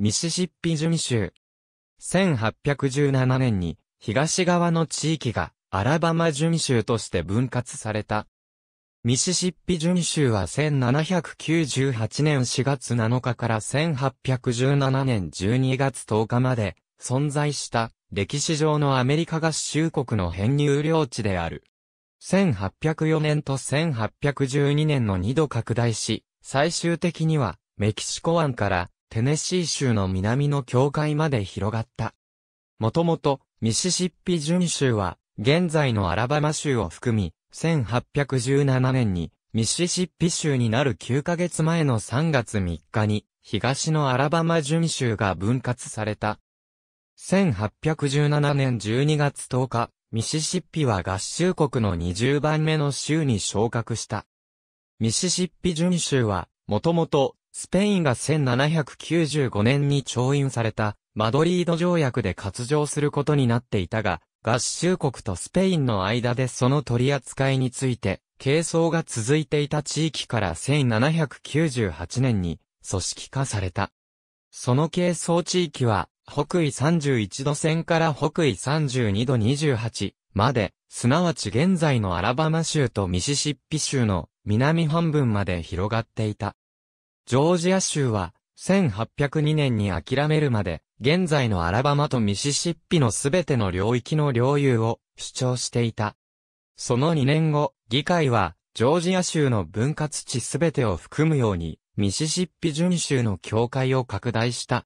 ミシシッピ準州。1817年に、東側の地域が、アラバマ準州として分割された。ミシシッピ準州は1798年4月7日から1817年12月10日まで、存在した、歴史上のアメリカ合衆国の編入領地である。1804年と1812年の2度拡大し、最終的には、メキシコ湾からテネシー州の南の境界まで広がった。もともと、ミシシッピ準州は、現在のアラバマ州を含み、1817年に、ミシシッピ州になる9ヶ月前の3月3日に、東のアラバマ準州が分割された。1817年12月10日、ミシシッピは合衆国の20番目の州に昇格した。ミシシッピ準州は、もともとスペインが1795年に調印されたマドリード条約で割譲することになっていたが、合衆国とスペインの間でその取り扱いについて、係争が続いていた地域から1798年に組織化された。その係争地域は、北緯31度線から北緯32度28まで、すなわち現在のアラバマ州とミシシッピ州の南半分まで広がっていた。ジョージア州は、1802年に諦めるまで、現在のアラバマとミシシッピのすべての領域の領有を主張していた。その2年後、議会は、ジョージア州の分割地すべてを含むように、ミシシッピ準州の境界を拡大した。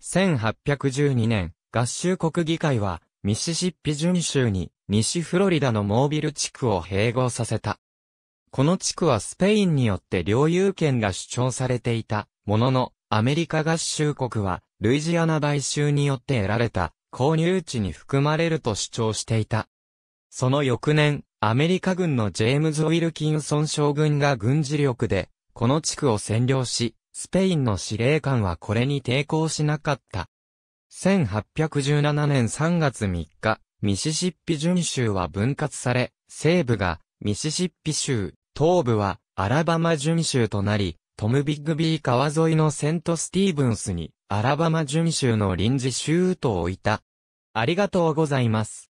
1812年、合衆国議会は、ミシシッピ準州に、西フロリダのモービル地区を併合させた。この地区はスペインによって領有権が主張されていた、ものの、アメリカ合衆国は、ルイジアナ買収によって得られた、購入地に含まれると主張していた。その翌年、アメリカ軍のジェームズ・ウィルキンソン将軍が軍事力で、この地区を占領し、スペインの司令官はこれに抵抗しなかった。1817年3月3日、ミシシッピ巡州は分割され、西部がミシシッピ州、東部はアラバマ準州となり、トム・ビッグビー川沿いのセント・スティーブンスにアラバマ準州の臨時州都を置いた。ありがとうございます。